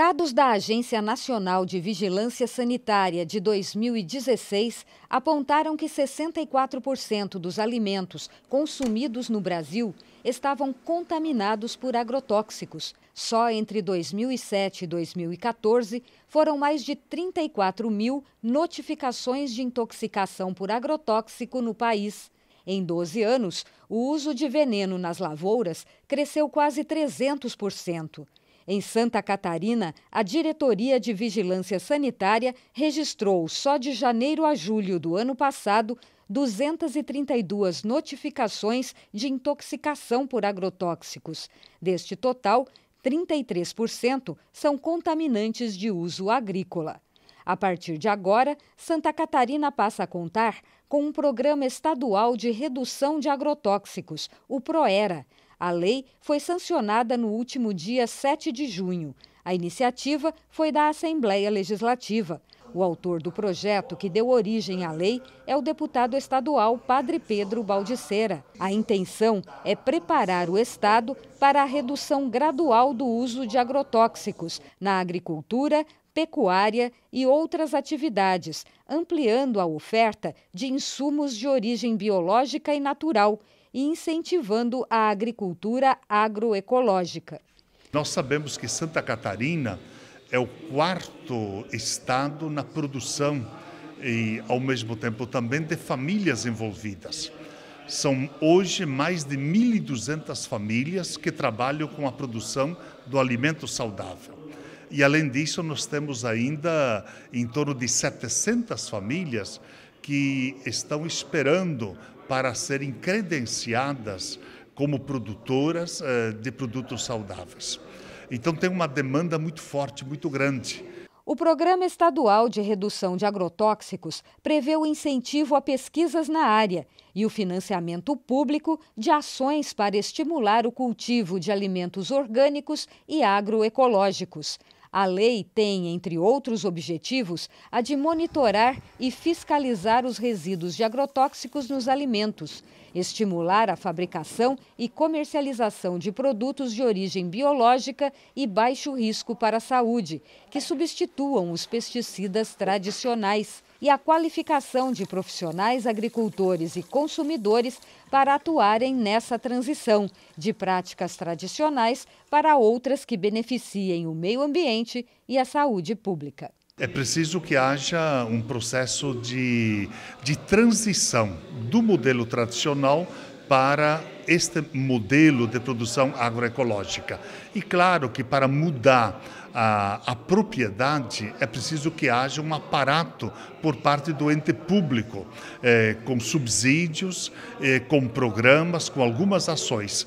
Dados da Agência Nacional de Vigilância Sanitária de 2016 apontaram que 64% dos alimentos consumidos no Brasil estavam contaminados por agrotóxicos. Só entre 2007 e 2014 foram mais de 34 mil notificações de intoxicação por agrotóxico no país. Em 12 anos, o uso de veneno nas lavouras cresceu quase 300%. Em Santa Catarina, a Diretoria de Vigilância Sanitária registrou, só de janeiro a julho do ano passado, 232 notificações de intoxicação por agrotóxicos. Deste total, 33% são contaminantes de uso agrícola. A partir de agora, Santa Catarina passa a contar com um programa estadual de redução de agrotóxicos, o PROERA, a lei foi sancionada no último dia 7 de junho. A iniciativa foi da Assembleia Legislativa. O autor do projeto que deu origem à lei é o deputado estadual Padre Pedro Baldiceira. A intenção é preparar o Estado para a redução gradual do uso de agrotóxicos na agricultura, pecuária e outras atividades, ampliando a oferta de insumos de origem biológica e natural e incentivando a agricultura agroecológica. Nós sabemos que Santa Catarina é o quarto estado na produção e, ao mesmo tempo, também de famílias envolvidas. São hoje mais de 1.200 famílias que trabalham com a produção do alimento saudável. E, além disso, nós temos ainda em torno de 700 famílias que estão esperando para serem credenciadas como produtoras eh, de produtos saudáveis. Então tem uma demanda muito forte, muito grande. O Programa Estadual de Redução de Agrotóxicos prevê o incentivo a pesquisas na área e o financiamento público de ações para estimular o cultivo de alimentos orgânicos e agroecológicos. A lei tem, entre outros objetivos, a de monitorar e fiscalizar os resíduos de agrotóxicos nos alimentos, estimular a fabricação e comercialização de produtos de origem biológica e baixo risco para a saúde, que substituam os pesticidas tradicionais e a qualificação de profissionais agricultores e consumidores para atuarem nessa transição de práticas tradicionais para outras que beneficiem o meio ambiente e a saúde pública. É preciso que haja um processo de, de transição do modelo tradicional para este modelo de produção agroecológica. E claro que para mudar a, a, propriedade é preciso que haja um aparato por parte do ente público, eh, com subsídios, eh, com programas, com algumas ações.